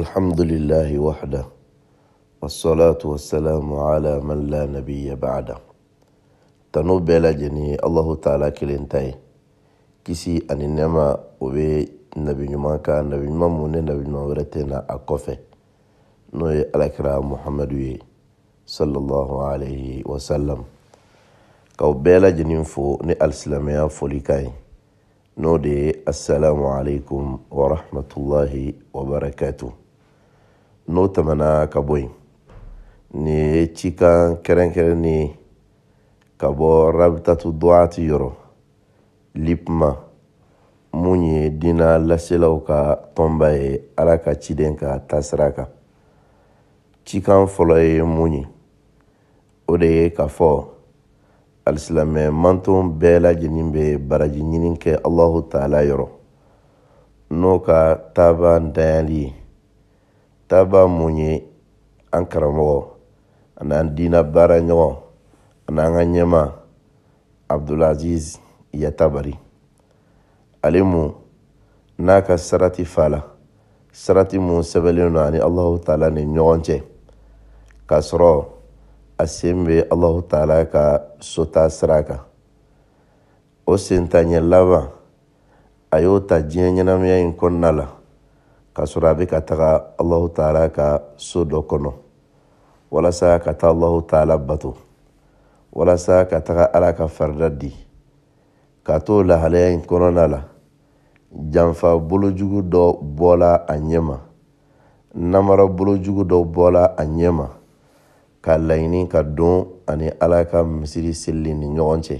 الحمد لله وحده والصلاة والسلام على من لا نبي بعده تنو بلا جني الله تعالى كلنتاي كسي أن نما وبي نبي نما كان نبي نما من نبي نما ورتنا أكوفة نوي الأكرام محمد وي صلى الله عليه وسلم كو بلا جني فو ني السلامية فوليكاي نودي السلام عليكم ورحمة الله وبركاته n'o tɛmɛna ka bɔ yen nin ye cikan kɛrɛnkɛrɛnni ye ka bɔ rabitatu duati yɔrɔ lipma mun ye dina laselaw ka tɔnba ye ala ka ciden ka taasira kan cikan fɔlɔ ye mun ye o de ye k'a fɔ alisilamɛ manton bɛɛ lajɛlen bɛ baraji ɲini kɛ alahu taala yɔrɔ n'o ka taaba dayali ye taaba mu ye an karamɔgɔ an'an diina baara ɲɔgɔn an'an ka ɲɛma abdulaziz yatabari ale mun n'a ka sarati fala sarati mu sɛbɛlen no ani allahu taala ni ɲɔgɔn cɛ k'a sɔrɔ a sen be allahu taala ka sota sira kan o ɲɛ laban a y'o ta diɲɛ ɲɛnamaya yi kɔnna la k'a sɔrɔ a bɛ ka taga alahu taala ka so dɔ kɔnɔ walasa ka taa alahu taala bato walasa ka taga ala ka farida di k'a to lahalaya in kɔnɔna la janfa bolojugu dɔ bɔla a ɲɛma namara bolojugu dɔ bɔla a ɲɛma k'a laɲini ka don ani ala ka misiri selili ni ɲɔgɔn cɛ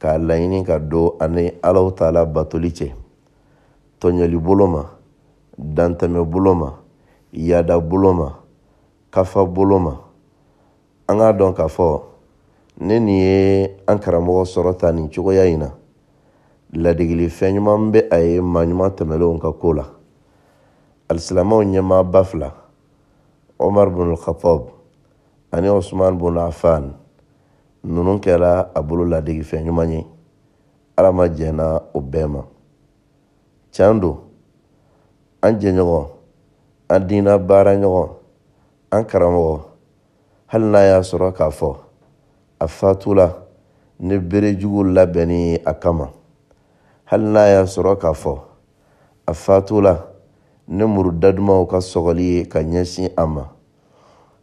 k'a laɲini ka don ani alahu taala batoli cɛ tɔɲɔli bolo ma dantɛmɛ bolo ma yaada bolo ma kafa bolo ma an k'a dɔn k'a fɔ ne nin ye an karamɔgɔ sɔrɔ ta nin cogoya in na ladegili fɛn ɲuman bɛ a ye maa ɲuman tɛmɛlenw ka ko la alisilamaw ɲɛmaaba fila omar bin khattab ani osman bin Afan ninnu kɛra a bolo ladege fɛn ɲuman ye ala ma jɛnna o bɛɛ ma tiɲɛ don an jɛɲɔgɔn an diinɛ baara ɲɔgɔn an karamɔgɔ hali n'a y'a sɔrɔ k'a fɔ a fatula ni berejugu labɛnni a kama hali n'a y'a sɔrɔ k'a fɔ a fatula ni muruda dumanw ka sɔgɔli ye ka ɲɛsin a ma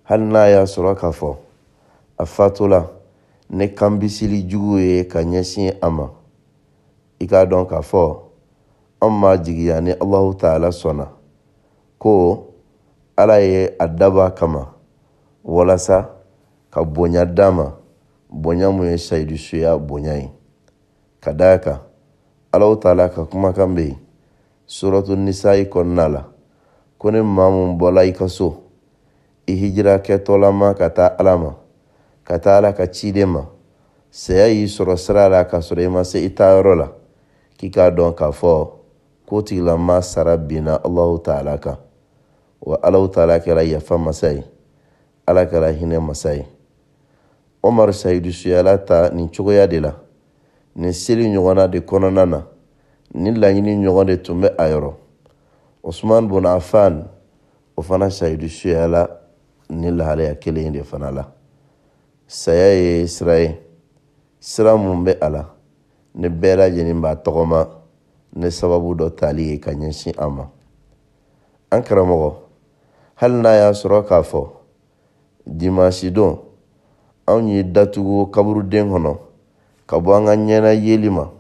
hali n'a y'a sɔrɔ k'a fɔ a fatula ni kanbisili jugu ye ka ɲɛsin a ma i k'a dɔn k'a fɔ an ma jigiya ni allahu ta'ala sɔnna ko ala ye a daba kama walasa ka bonya d'a ma bonya mun ye sayidusuya bonya ye ka d'a kan alahu ta'ala ka kumakan bɛ yen suratu nisa'i kɔnɔna la ko ni maa mun bɔla i ka so i hijira kɛtɔlama ka taa ala ma ka taa ala ka ciden ma saya y'i sɔrɔ sira la ka sɔrɔ i ma se i taayɔrɔ la k'i k'a dɔn k'a fɔ ko tigila maa sara binna alahu taala kan wa alahu taala kɛra yafa masa ye ala kɛra hinɛ masa ye umaru sayidu suyala ta nin cogoya de la nin seli ɲɔgɔnna de kɔnɔna na nin laɲini ɲɔgɔn de tun bɛ a yɔrɔ usman bun afan o fana sayidu suyala ni lahalaya kelen de fana la saya ye sira ye sira mun bɛ a la ni bɛɛ lajɛlen b'a tɔgɔma ne sababu dɔ tali ye ka ɲɛsin an ma an karamɔgɔ hali n'a y'a sɔrɔ k'a fɔ dimansi don anw ye datugu kaburuden kɔnɔ ka bɔ an ka ɲɛna yeli ma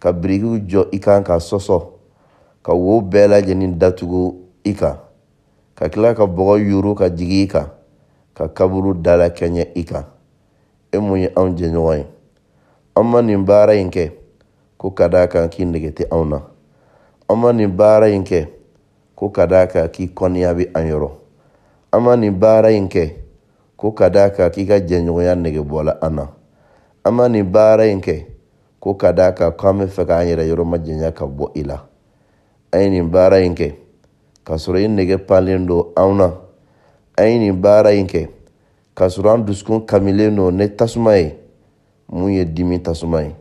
ka birikiw jɔ i kan ka sɔsɔ ka wo bɛɛ lajɛlen datugu i kan ka tila ka bɔgɔ yuru ka jigi i kan ka kaburu dala kɛɲɛ i kan e mun ye anw jɛɲɔgɔn ye an ma nin baara in kɛ ko ka d'a kan k'i nege tɛ anw na an ma nin baara in kɛ ko ka d'a kan k'i kɔniya bɛ an yɔrɔ an ma nin baara in kɛ ko ka d'a kan k'i ka jɛɲɔgɔnya nege an na an ma nin baara in kɛ ko ka d'a kan k'an bɛ fɛ k'an yɛrɛ yɔrɔ majanya ka bɔ i la an ye nin baara in kɛ k'a sɔrɔ i nege palen don anw na an ye nin baara in kɛ k'a sɔrɔ an dusukun kamilen don ne tasuma ye mun ye dimi tasuma ye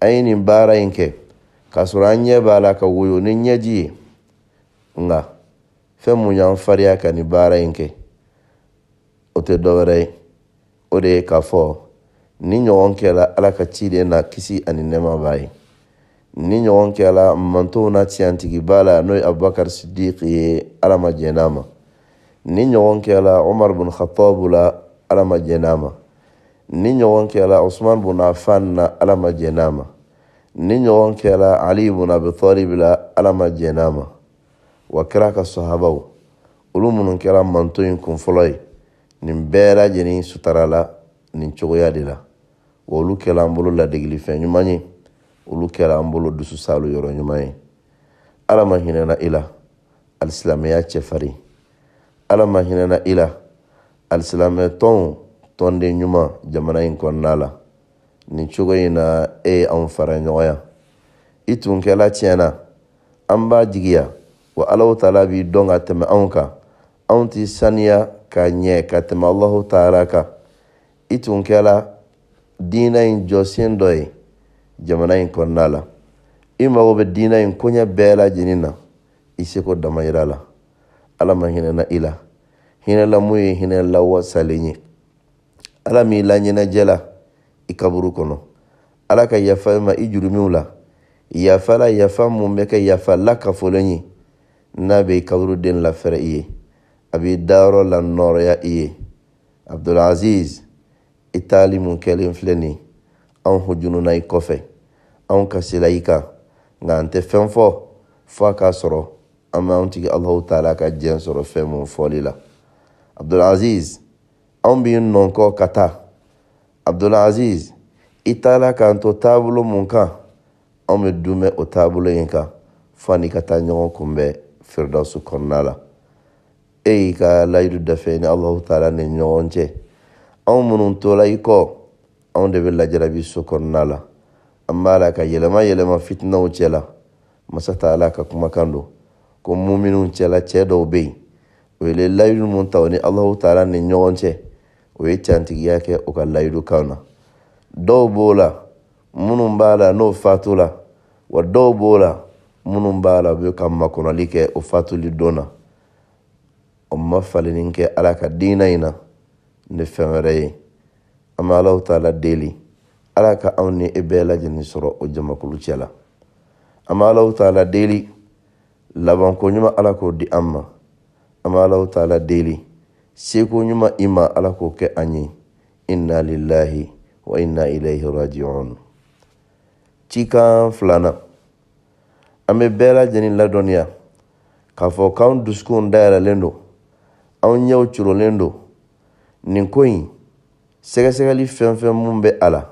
aynin baara in kɛ k'a sɔrɔ an ɲɛ b'a la ka woyo ni ɲɛji ye nka fɛn mun y'an fariya ka nin baara in kɛ o tɛ dɔwɛrɛ ye o de ye k'a fɔ ni ɲɔgɔn kɛla ala ka ciden na kisi ani nɛɛma b'a ye ni ɲɔgɔn kɛla mantow na tiyantigi b'a la n'o ye abubakar sidiki ye ala ma jɛn ma ni ɲɔgɔn kɛla umar bun khatabu la ala ma jɛn ma ni ñogonkela usman bun affan na ala ma jɛnama ni ɲogonkɛla ali bun abitalib la ala ma jɛnama wa kira ka sahabaw olu minnu kɛra manto yi kunfɔlɔ ye nin bɛɛ lajɛnin sutarala nin cogoya de la wa olu kɛla an bolo ladegili fɛn ɲuman ye olu kɛra an bolo dusu salu yɔrɔ ɲuman ye ala ma hinɛna i la alisilamɛya cɛfarin ala ma hinɛna i la alisilamɛ tɔnw tɔnden ɲuman jamana in kɔnɔna la ni cogo in na e ye anw fara ɲɔgɔnya i tun kɛla tiɲɛna an b'a jigiya wa alahu taala b'i dɔn ka tɛmɛ anw kan anw t'i saniya ka ɲɛ ka tɛmɛ alahu taala kan i tun kɛla diina in jɔsen dɔ ye jamana in kɔnɔna la i mago bɛ diina in koɲɛ bɛɛ lajɛlen na i seko damayira la ala ma hinɛna i la hinɛla mun ye hinɛ lawasalen ye ala m'i la ɲɛnajɛ i kaburu kɔnɔ ala ka yafa i ma i jurumiw la yafa la yafa mun bɛ kɛ yafa lakafolen ye n'a bɛ i kaburuden lafɛrɛ i ye a b'i dayɔrɔ la nɔrɔya i ye abdulaziz i taali mun kɛlen filɛ nin anw hujununa i kɔfɛ anw kasila i kan nka an tɛ fɛn fɔ fɔ a k'a sɔrɔ an bɛ anw tigi alahu taala ka jɛn sɔrɔ fɛn mun fɔli la abdulaziz anw b'i nɔ kɔ ka taa aziz i taala k'an to taabolo mun kan anw bɛ dumɛ o taabolo in kan fani ka taa ɲɔgɔn kunbɛ firidawsu kɔnɔna la e y'i ka layidu dafɛ ni alahu taala ni ɲɔgɔn cɛ anw minnu tola i kɔ anw de bɛ lajarabi so kɔnɔna la an b'a la ka yɛlɛma yɛlɛma fitinaw cɛla masa taala ka kumakan don ko minnu cɛla cɛ dɔw bɛ yen o ye layidu mun ta o ni alahu taala ni ɲɔgɔn cɛ E o ye cantigiya kɛ o ka layidukanw na dɔw b'o la minnu b'a la n'o fatu la wa dɔw b'o la minnu b'a la u bɛ ka makɔnɔli kɛ o fatuli don na o ma falenni kɛ ala ka diinɛ in na ni fɛn wɛrɛ ye an bɛ alaw ta la deli ala ka anw ni e bɛɛ lajɛlen sɔrɔ o jamakulu cɛ la an bɛ alaw ta la deli labanko ɲuman ala k'o di an ma an bɛ alaw ta la deli seko ɲuman i ma ala k'o kɛ an ye inna lillahi wa inna ilayhi rajiun cikan filanan an bɛ bɛɛ lajɛlen ladɔniya k'a fɔ k'anw dusukun dayɛlɛlen don anw ɲɛw curolen do nin ko in sɛgɛsɛgɛli fɛn fɛn mun bɛ a la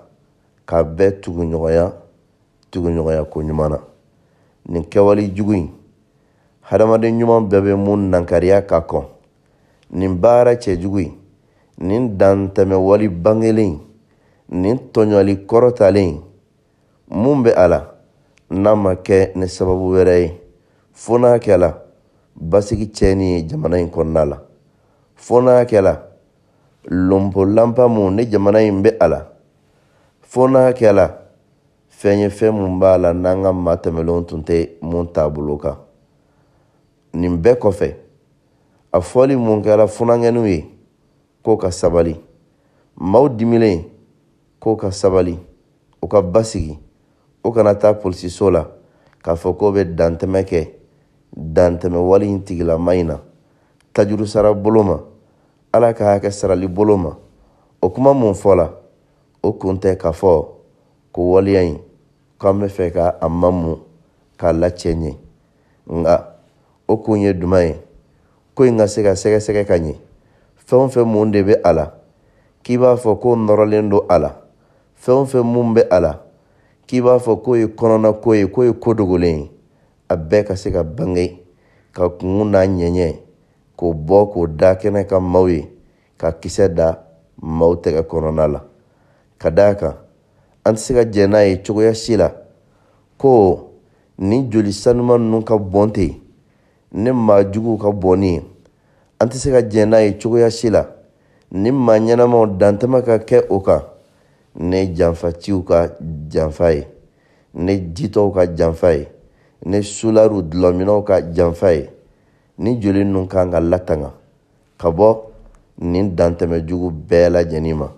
k'a bɛɛ tuguɲɔgɔnya tuguɲɔgɔnya ko ɲuman na nin kɛwale jugu in hadamaden ɲuman bɛɛ bɛ mun nankariya ka kɔn nin baara cɛjugu in nin dantɛmɛwale bangelen in nin tɔɲɔli kɔrɔtalen in mun bɛ a la n'a ma kɛ ni sababu wɛrɛ ye fo n'a kɛla basigi tiɲɛni ye jamana in kɔnɔna la fo n'a kɛla lonpolanpa mun ni jamana in bɛ a la fo n'a kɛla fɛn ye fɛn mun b'a la n'an ka maa tɛmɛlenw tun tɛ mun taabolo kan nin bɛɛ kɔfɛ a fɔli mun kɛra funankɛninw ye k'o ka sabali maaw dimilen k'o ka sabali u ka basigi u kana taa polisiso la k'a fɔ k'o bɛ dantɛmɛ kɛ dantɛmɛ wali in tigilama in na tajuru sara bolo ma ala ka hakɛ sarali bolo ma o kuma mun fɔla o kun tɛ k'a fɔ ko waleya in k'an bɛ fɛ ka mamu k'a lacɛɲɛ nka o kun ye duman ye ko in e e, e ka se ka sɛgɛsɛgɛ ka ɲɛ fɛn o fɛn mun de bɛ a la k'i b'a fɔ ko nɔrɔlen don a la fɛn o fɛn mun bɛ a la k'i b'a fɔ k'o ye kɔnɔna ko ye k'o ye ko dogolen ye a bɛɛ ka se ka bange ka kungo n'a ɲɛɲɛ k'o bɔ k'o da kɛnɛ ka maaw ye ka kisɛ da maaw tɛgɛ kɔnɔna la ka d'a kan an tɛ se ka jɛ n'a ye cogoya si la ko nin joli sanuman ninnu ka bɔn ten ni maa ka bɔnni ye an tɛ se ka jɛn n'a ye cogoya si la ni maa ɲɛnamaw dantɛmɛ ka kɛ o kan ne janfatiw ka janfa ye ne jitɔw ka janfa ye ne sulariw dulɔminɛw ka janfa ye ni joli ninnu kan ka latanga ka bɔ nin dantɛmɛ jugu bɛɛ lajɛnin ma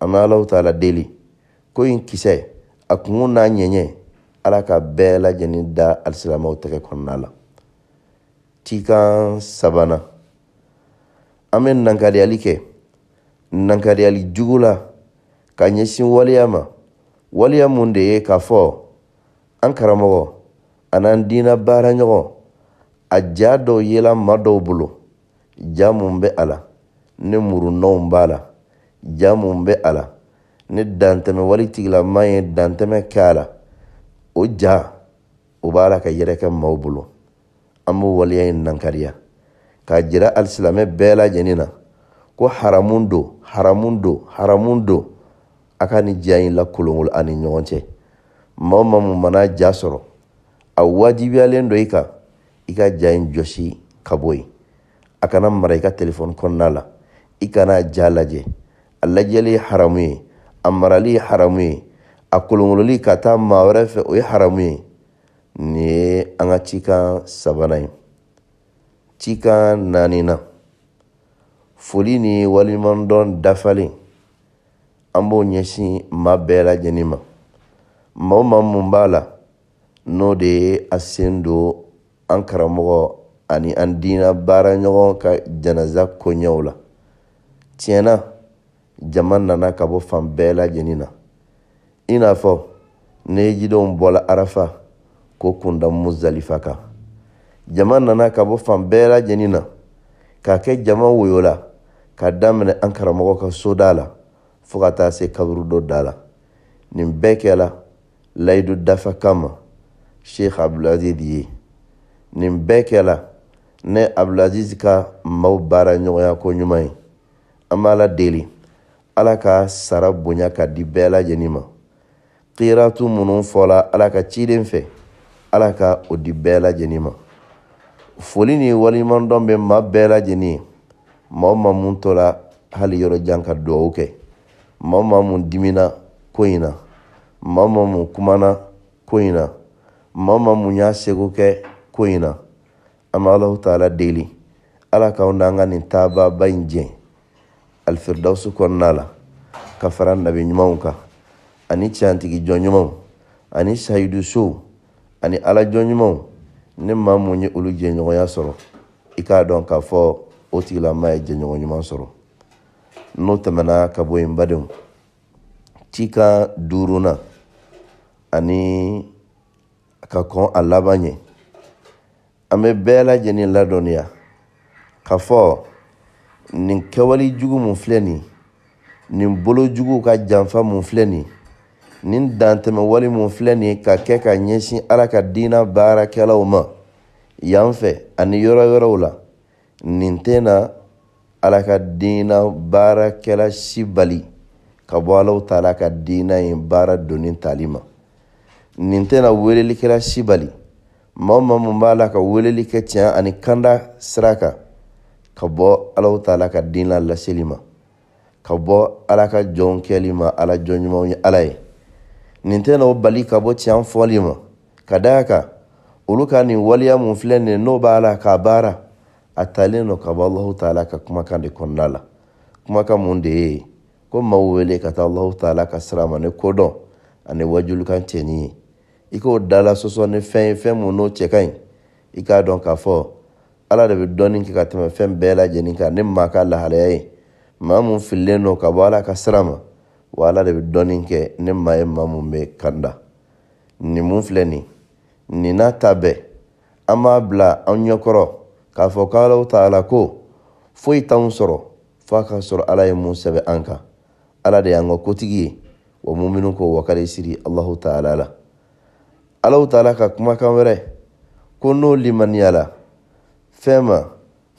an bɛ alaw ta deli ko in kisɛ a kungo n'a ɲɛɲɛ ala ka bɛɛ lajɛlen da alisilamaw tɛgɛ kɔnɔna la tikan sabanan an bɛ nankadiyali kɛ nankadiyali jugu la ka ɲɛsin waleya ma waleya mun de ye k'a fɔ an karamɔgɔ an'an diina baara ɲɔgɔn a ja dɔw yela ma dɔw bolo ja mun bɛ a la ne murunɔw b'a la ja mun bɛ a la ne dantɛmɛ wali tigilama ye dantɛmɛ kɛ a la o ja o b'a la ka yɛrɛkɛ maw bolo an b'o waleya in nankariya k'a jira ali bɛɛ lajɛlen na ko haramu don haramu don haramu don a ka nin ja in lakolonkolon ani ɲɔgɔn cɛ maa o maa mun mana ja sɔrɔ a wajibiyalen don i kan i ka ja in jɔsi ka bɔ yen a kana mara i ka telefɔni kɔnɔna la i kana ja lajɛ a lajɛli ye haramu ye a marali ye haramu ye a kolonkololi ka taa maa wɛrɛ fɛ o ye haramu ye Nin ye an ka cikan sabana ye cikan naaninan foli ni waleɲumandɔn dafalen an b'o ɲɛsin ma bɛɛ lajɛlen ma maa o maa mun b'a la n'o de ye a sen don an karamɔgɔ ani an diina baara ka janaza koɲɛw la tiɲɛna jama nana ka bɔ fan bɛɛ lajɛlen na i n'a fɔ ne jidenw bɔla arafa k'o kunda muzalifa kan jama nana ka bɔ fan bɛɛ lajɛnin na k'a kɛ jama woyo ka daminɛ an karamɔgɔ ka soda la fɔɔ ka taa se kaburu dɔ da la nin bɛɛ kɛla layidu dafa kama sheikh abdulaziz ye nin bɛɛ kɛla ne abdulaziz ka maw baara ɲɔgɔnya ko ɲuman ye an b'a la deli ala ka sara bonya ka di bɛɛ lajɛnin ma qiratu minnu fɔla ala ka ciden fɛ ala ka o di bɛɛ lajɛlen ma foli ni waliɲuman dɔn bɛ ma bɛɛ lajɛlen ma o ma mun tɔ la hali yɔrɔ jan ka duwawu kɛ ma o ma mun dimina ko in na ma o ma mun kumana ko in na ma o ma mun y'a seko kɛ ko in na an bɛ alahu taala deli ala k'aw n'an ka nin taababa in jɛn alifiridawusu kɔnɔna la ka fara nabi ɲumanw kan ani cɛyantigi jɔnɲumanw ani sayidusow ani alajɔnɲumanw ni maa mun ye olu jɛɲɔgɔnya sɔrɔ i k'a dɔn k'a fɔ o tigilamaa ye jɛɲɔgɔn ɲuman sɔrɔ n'o tɛmɛna ka bɔ yen badenw ci duurunan ani ka kɔn a laban ye an bɛ bɛɛ lajɛlen ladɔnniya k'a fɔ nin kɛwale jugu mun filɛ nin nin bolo jugu ka janfa mun filɛ nin nin dantɛmɛ wale mun filɛ nin ye ka kɛ ka ɲɛsin ala ka diina baarakɛlaw ma yan fɛ ani yɔrɔ wɛrɛw la nin tɛna ala ka diina baarakɛla si bali ka bɔ alaw taala ka diina ye baara donni tali ma nin tɛna welelikɛla si bali ma ma mun b'a la ka weleli kɛ tiɲɛ ani kanda sira kan ka bɔ alaw taala ka diina laseli ma ka bɔ ala ka jɔn kɛli ma ala jɔnɲumanw ye ala ye nin tɛna o bali ka bɔ tiɲɛ fɔli ma ka d'a kan olu ka nin waleya mun filɛ nin n'o b'a la k'a baara a talen nɔ ka bɔ alahu taala ka kumakan de kɔnɔna la kumakan mun de ye ko maaw wele ka taa alahu taala ka sira ma ni kodɔn ani wajulukan cɛni ye i k'o dala sɔsɔ ni fɛn ye fɛn mun n'o cɛ ka ɲi i k'a dɔn k'a fɔ ala de bɛ dɔɔni kɛ ka tɛmɛ fɛn bɛɛ lajɛlen kan ni maa ka lahalaya ye maa mun fililen don ka bɔ ala ka sira ma wa ala de bɛ dɔɔnin kɛ ne maa ye maa mun bɛ kanda nin mun filɛ nin nin n'a ta bɛɛ an b'a bila an ɲɛkɔrɔ k'a fɔ k'alaw ta ala ko foyi t'anw sɔrɔ f'a ka sɔrɔ ala ye mun sɛbɛ an kan ala de y'an ka kotigi ye wa muminu ko wakari siri alahu taala la alahu taala ka kumakan wɛrɛ ko n'o limaniya la fɛn ma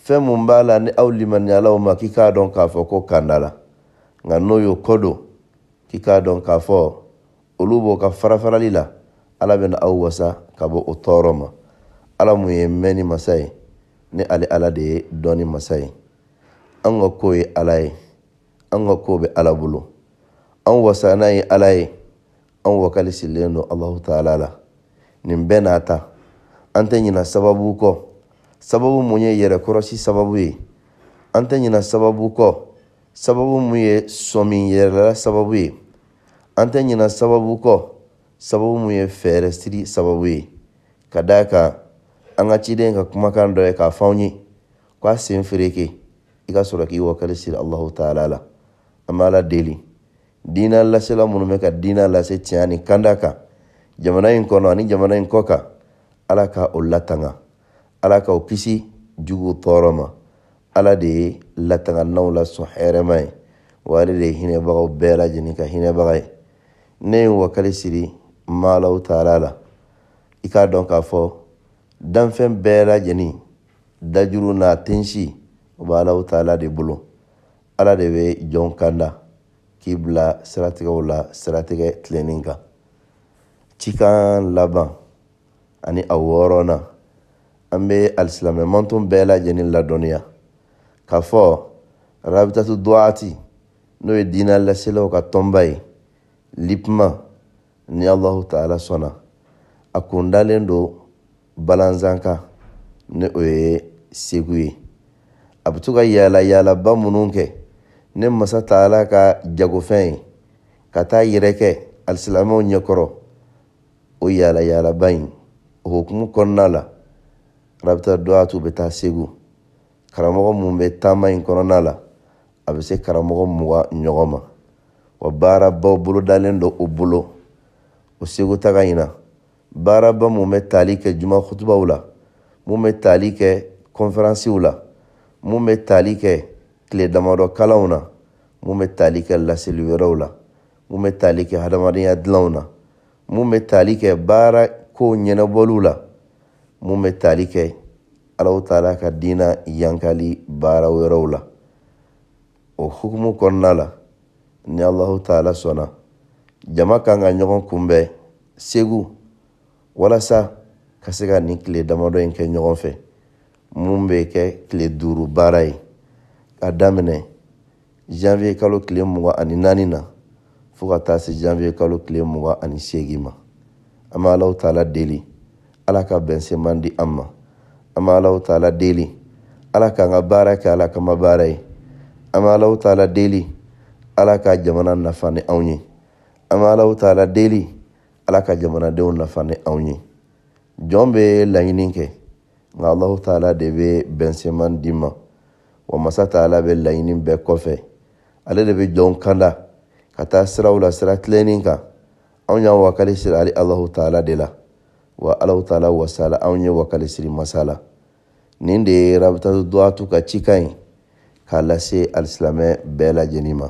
fɛn mun b'a la ni aw limaniyalaw ma k'i k'a dɔn k'a fɔ ko kanda la nka n'o y'o kɔ don k'i k'a dɔn k'a fɔ olu b'o ka farafarali la ala bɛna aw wasa ka bɔ o tɔɔrɔ ma ala mun ye mɛnni masa ye ni ale ala de ye dɔnni masa ye an ka ko ye ala ye an ka ko bɛ ala bolo an wasa ye ala ye an wakali sirilen don alahu taala la nin bɛɛ n'a ta an tɛ ɲina sababu kɔ sababu mun ye yɛrɛkɔrɔsi sababu ye an tɛ ɲina sababu kɔ sababu mun ye sɔmi yɛrɛla sababu ye an tɛ ɲina sababu kɔ sababu mun ye fɛɛrɛ siri sababu ye ka daa kan an ka ciden ka kumakan dɔ ye k'a fɔn ye ko a sen fereke i ka sɔrɔ k'i wakali siri allahu taala la an b'a la deli diina lasela minnu bɛ ka diina lase tiɲɛ ni kanda kan jamana in kɔnɔ ani jamana in kɔ kan ala ka o latanga ala ka o kisi jugu tɔɔrɔ ma ala de ye latanga naw la sɔn hɛrɛma ye wa ale de ye hinɛbagaw bɛɛ lajɛlen ka hinɛbaga ye ne n wakali siri maalaw taara la i k'a dɔn k'a fɔ danfɛn bɛɛ lajɛlen dajuru n'a tensi o bɛ alaw taala de bolo ala de bɛ jɔn kanda k'i bila siratigɛw la siratigɛ tilennin kan cikan laban ani a wɔɔrɔnan an bɛ alisilamɛ manton bɛɛ lajɛlen ladɔnniya k'a fɔ rabitatu duwati n'o ye diinɛ laselaw ka tɔnba ye lipma ni allahu taala sɔnna a kun dalen don balanzan kan ni o ye segu ye a bɛ to ka yaala yaalaba minnu kɛ ni masa taala ka jagofɛn ye ka taa yɛrɛ kɛ alisilamɛw ɲɛkɔrɔ o yaala yaalaba in o hukumu kɔnɔna la arabita duwatu bɛ taa segu karamɔgɔ minnu bɛ taama in kɔnɔna la a bɛ se karamɔgɔ mugan ɲɔgɔn ma wa baaraba bolodalen dɔ u bolo o segu taga in na baaraba mun bɛ tali kɛ juma khutubaw la mun bɛ tali kɛ konferansiw la mun bɛ tali kɛ tile damadɔ kalanw na mun bɛ tali kɛ laseli wɛrɛw la mun bɛ tali kɛ hadamadenya dilanw na mun bɛ tali kɛ baara ko ɲɛnabɔliw la mun bɛ tali kɛ alaw taala ka diina yankali baara wɛrɛw la o hukumu kɔnɔna la ni alahu taala sɔnna jama kan ka ɲɔgɔn kunbɛn segu walasa ka se ka nin tile damadɔ in kɛ ɲɔgɔn fɛ mun bɛ kɛ tile duuru baara ye ka daminɛ janvier kalo tile mugan ani naani na fo ka taa se janvier kalo tile mugan ani seegin ma an bɛ alahu taala deli ala ka bɛn seman di an ma an bɛ alahu taala deli ala k'an ka baara kɛ ala kama baara ye an bɛ alahu taala deli ala ka jamana nafa ni anw ye an bɛ alaw ta la deli ala ka jamanadenw nafa ni anw ye jɔn bɛ laɲini kɛ nka alahu taala de bɛ bɛnseman di ma wa masa taala bɛ laɲini bɛɛ kɔfɛ ale de bɛ jɔn kanda ka taa siraw la sira tilennin kan anw y'an wakali siri ali alahu taala de la wa alahu taala wasala anw ye wakali siri masa la nin de ye rabitatu duwatu ka cikan ye k'a lase alisilamɛ bɛɛ lajɛlen ma